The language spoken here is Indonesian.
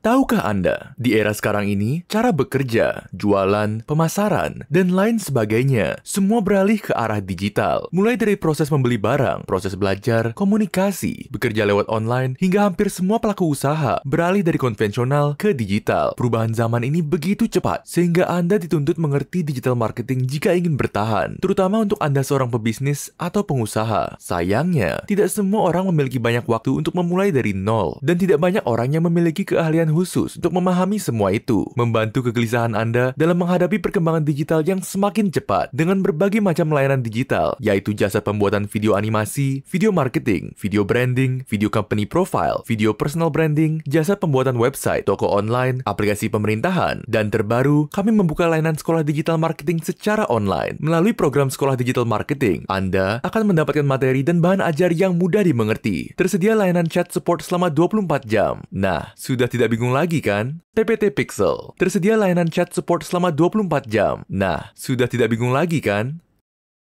Tahukah Anda, di era sekarang ini, cara bekerja, jualan, pemasaran, dan lain sebagainya, semua beralih ke arah digital. Mulai dari proses membeli barang, proses belajar, komunikasi, bekerja lewat online, hingga hampir semua pelaku usaha beralih dari konvensional ke digital. Perubahan zaman ini begitu cepat, sehingga Anda dituntut mengerti digital marketing jika ingin bertahan, terutama untuk Anda seorang pebisnis atau pengusaha. Sayangnya, tidak semua orang memiliki banyak waktu untuk memulai dari nol, dan tidak banyak orang yang memiliki keahlian khusus untuk memahami semua itu, membantu kegelisahan Anda dalam menghadapi perkembangan digital yang semakin cepat dengan berbagai macam layanan digital, yaitu jasa pembuatan video animasi, video marketing, video branding, video company profile, video personal branding, jasa pembuatan website, toko online, aplikasi pemerintahan, dan terbaru, kami membuka layanan sekolah digital marketing secara online. Melalui program sekolah digital marketing, Anda akan mendapatkan materi dan bahan ajar yang mudah dimengerti. Tersedia layanan chat support selama 24 jam. Nah, sudah tidak bingung bingung lagi kan? PPT Pixel. Tersedia layanan chat support selama 24 jam. Nah, sudah tidak bingung lagi kan?